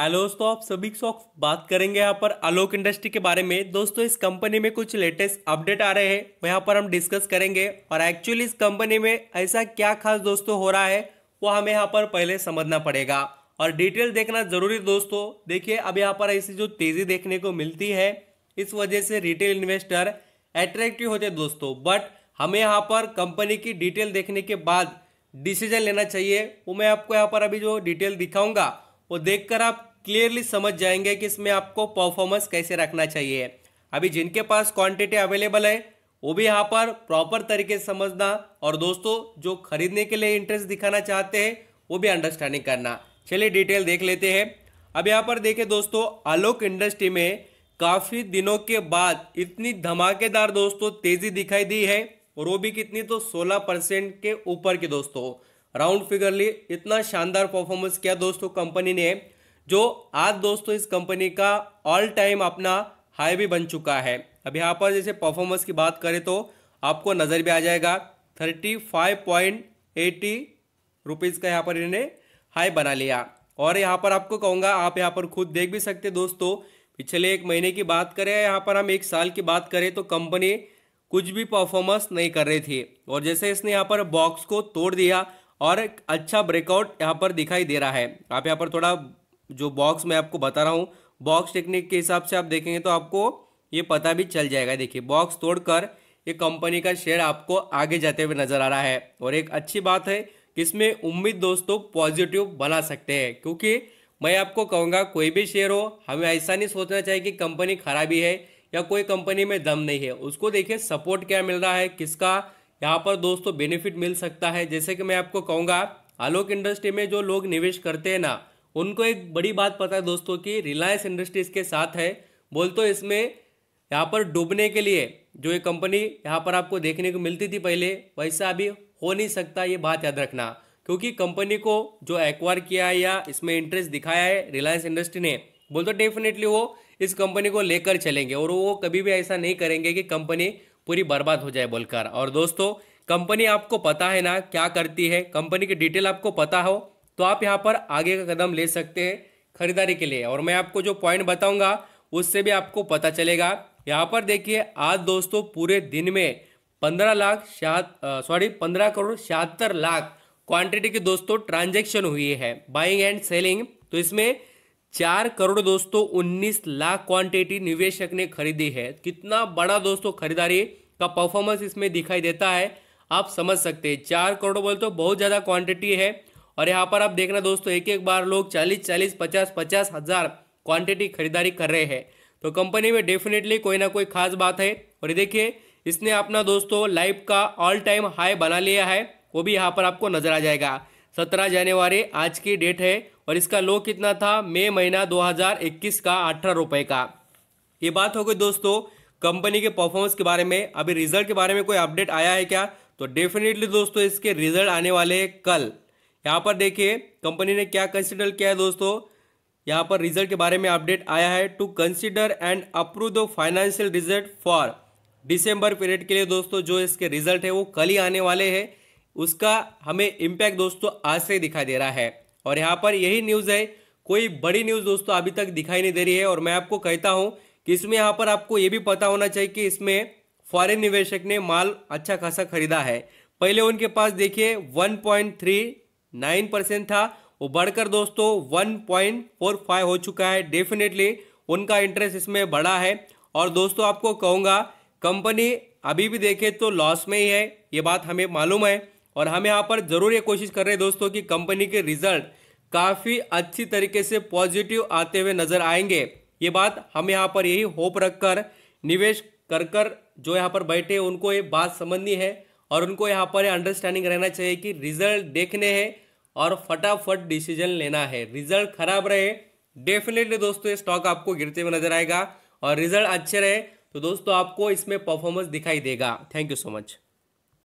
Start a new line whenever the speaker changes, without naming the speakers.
hello दोस्तों आप सभी को बात करेंगे यहाँ पर आलोक इंडस्ट्री के बारे में दोस्तों इस कंपनी में कुछ लेटेस्ट अपडेट आ रहे हैं वो यहाँ पर हम डिस्कस करेंगे और एक्चुअली इस कंपनी में ऐसा क्या खास दोस्तों हो रहा है वो हमें यहाँ पर पहले समझना पड़ेगा और डिटेल देखना जरूरी दोस्तों देखिए अब यहाँ पर ऐसी जो तेजी देखने को मिलती है इस वजह से रिटेल इन्वेस्टर अट्रैक्टिव होते दोस्तों बट हमें यहाँ पर कंपनी की डिटेल देखने के बाद डिसीजन लेना चाहिए वो मैं आपको यहाँ पर अभी जो डिटेल दिखाऊंगा वो देखकर आप क्लियरली समझ जाएंगे कि इसमें आपको परफॉर्मेंस कैसे रखना चाहिए अभी जिनके पास क्वांटिटी अवेलेबल है वो भी यहाँ पर प्रॉपर तरीके से समझना और दोस्तों जो खरीदने के लिए इंटरेस्ट दिखाना चाहते हैं वो भी अंडरस्टैंडिंग करना चलिए डिटेल देख लेते हैं अब यहाँ पर देखें दोस्तों आलोक इंडस्ट्री में काफ़ी दिनों के बाद इतनी धमाकेदार दोस्तों तेज़ी दिखाई दी है और वो भी कितनी तो 16 परसेंट के ऊपर की दोस्तों राउंड फिगरली इतना शानदार परफॉर्मेंस किया दोस्तों कंपनी ने जो आज दोस्तों इस कंपनी का ऑल टाइम अपना हाई भी बन चुका है अब यहाँ पर जैसे परफॉर्मेंस की बात करें तो आपको नज़र भी आ जाएगा thirty five point eighty rupees का यहाँ पर इन्होंने हाई बना लिया और यहाँ पर आपको कहूँगा आप यहाँ पर खुद देख भी सकते दोस्तों पिछले एक महीने की बात करें यहाँ पर हम एक साल की बात करें तो कंपनी कुछ भी परफॉर्मेंस नहीं कर रही थी और जैसे इसने यहाँ पर बॉक्स को तोड़ दिया और एक अच्छा ब्रेकआउट यहाँ पर दिखाई दे रहा है आप यहाँ पर थोड़ा जो बॉक्स मैं आपको बता रहा हूँ बॉक्स टेक्निक के हिसाब से आप देखेंगे तो आपको ये पता भी चल जाएगा देखिए बॉक्स तोड़कर ये कंपनी का शेयर आपको आगे जाते हुए नजर आ रहा है और एक अच्छी बात है कि इसमें उम्मीद दोस्तों पॉजिटिव बना सकते हैं क्योंकि मैं आपको कहूँगा कोई भी शेयर हो हमें ऐसा नहीं सोचना चाहिए कि कंपनी खराबी है या कोई कंपनी में दम नहीं है उसको देखिए सपोर्ट क्या मिल रहा है किसका यहाँ पर दोस्तों बेनिफिट मिल सकता है जैसे कि मैं आपको कहूँगा आलोक इंडस्ट्री में जो लोग निवेश करते हैं ना उनको एक बड़ी बात पता है दोस्तों कि रिलायंस इंडस्ट्रीज के साथ है बोल तो इसमें यहाँ पर डूबने के लिए जो ये कंपनी यहाँ पर आपको देखने को मिलती थी पहले वैसा अभी हो नहीं सकता ये बात याद रखना क्योंकि कंपनी को जो एक्वायर किया है या इसमें इंटरेस्ट दिखाया है रिलायंस इंडस्ट्री ने बोल तो डेफिनेटली वो इस कंपनी को लेकर चलेंगे और वो कभी भी ऐसा नहीं करेंगे कि कंपनी पूरी बर्बाद हो जाए बोलकर और दोस्तों कंपनी आपको पता है ना क्या करती है कंपनी की डिटेल आपको पता हो तो आप यहाँ पर आगे का कदम ले सकते हैं खरीदारी के लिए और मैं आपको जो पॉइंट बताऊंगा उससे भी आपको पता चलेगा यहाँ पर देखिए आज दोस्तों पूरे दिन में पंद्रह लाख सॉरी पंद्रह करोड़ छिहत्तर लाख क्वांटिटी की दोस्तों ट्रांजेक्शन हुई है बाइंग एंड सेलिंग तो इसमें चार करोड़ दोस्तों उन्नीस लाख क्वांटिटी निवेशक ने खरीदी है कितना बड़ा दोस्तों खरीदारी का परफॉर्मेंस इसमें दिखाई देता है आप समझ सकते हैं चार करोड़ बोल तो बहुत ज़्यादा क्वांटिटी है और यहाँ पर आप देखना दोस्तों एक एक बार लोग चालीस चालीस पचास पचास हज़ार क्वांटिटी खरीदारी कर रहे हैं तो कंपनी में डेफिनेटली कोई ना कोई खास बात है और देखिए इसने अपना दोस्तों लाइफ का ऑल टाइम हाई बना लिया है वो भी यहाँ पर आपको नजर आ जाएगा सत्रह जनवरी आज की डेट है और इसका लो कितना था मई महीना 2021 का अठारह रुपए का ये बात हो गई दोस्तों कंपनी के परफॉर्मेंस के बारे में अभी रिजल्ट के बारे में कोई अपडेट आया है क्या तो डेफिनेटली दोस्तों इसके रिजल्ट आने वाले कल यहाँ पर देखिए कंपनी ने क्या कंसिडर किया है दोस्तों यहाँ पर रिजल्ट के बारे में अपडेट आया है to consider and approve the financial result for December period के लिए दोस्तों जो इसके रिजल्ट है वो कल ही आने वाले हैं उसका हमें इम्पैक्ट दोस्तों आज से दिखाई दे रहा है और यहाँ पर यही न्यूज़ है कोई बड़ी न्यूज़ दोस्तों अभी तक दिखाई नहीं दे रही है और मैं आपको कहता हूँ कि इसमें यहाँ पर आपको ये भी पता होना चाहिए कि इसमें फॉरेन निवेशक ने माल अच्छा खासा खरीदा है पहले उनके पास देखिए 1.39 परसेंट था वो बढ़कर दोस्तों 1.45 हो चुका है डेफिनेटली उनका इंटरेस्ट इसमें बढ़ा है और दोस्तों आपको कहूँगा कंपनी अभी भी देखे तो लॉस में ही है ये बात हमें मालूम है और हम यहाँ पर ज़रूर ये कोशिश कर रहे हैं दोस्तों कि कंपनी के रिजल्ट काफ़ी अच्छी तरीके से पॉजिटिव आते हुए नज़र आएंगे ये बात हम यहाँ पर यही होप रखकर निवेश कर कर जो यहाँ पर बैठे उनको ये बात समझनी है और उनको यहाँ पर अंडरस्टैंडिंग रहना चाहिए कि रिजल्ट देखने हैं और फटाफट डिसीजन लेना है रिजल्ट खराब रहे डेफिनेटली दोस्तों ये स्टॉक आपको गिरते हुए नजर आएगा और रिजल्ट अच्छे रहे तो दोस्तों आपको इसमें परफॉर्मेंस दिखाई देगा थैंक यू सो मच